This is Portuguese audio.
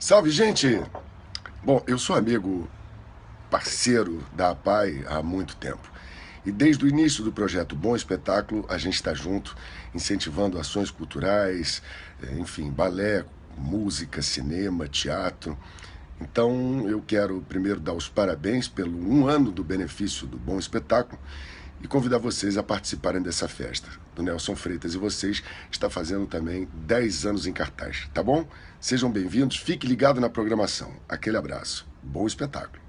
Salve, gente! Bom, eu sou amigo, parceiro da APAI há muito tempo. E desde o início do projeto Bom Espetáculo, a gente está junto, incentivando ações culturais, eh, enfim, balé, música, cinema, teatro. Então eu quero primeiro dar os parabéns pelo um ano do benefício do Bom Espetáculo e convidar vocês a participarem dessa festa. O Nelson Freitas e vocês está fazendo também 10 anos em cartaz, tá bom? Sejam bem-vindos, fique ligado na programação. Aquele abraço, bom espetáculo!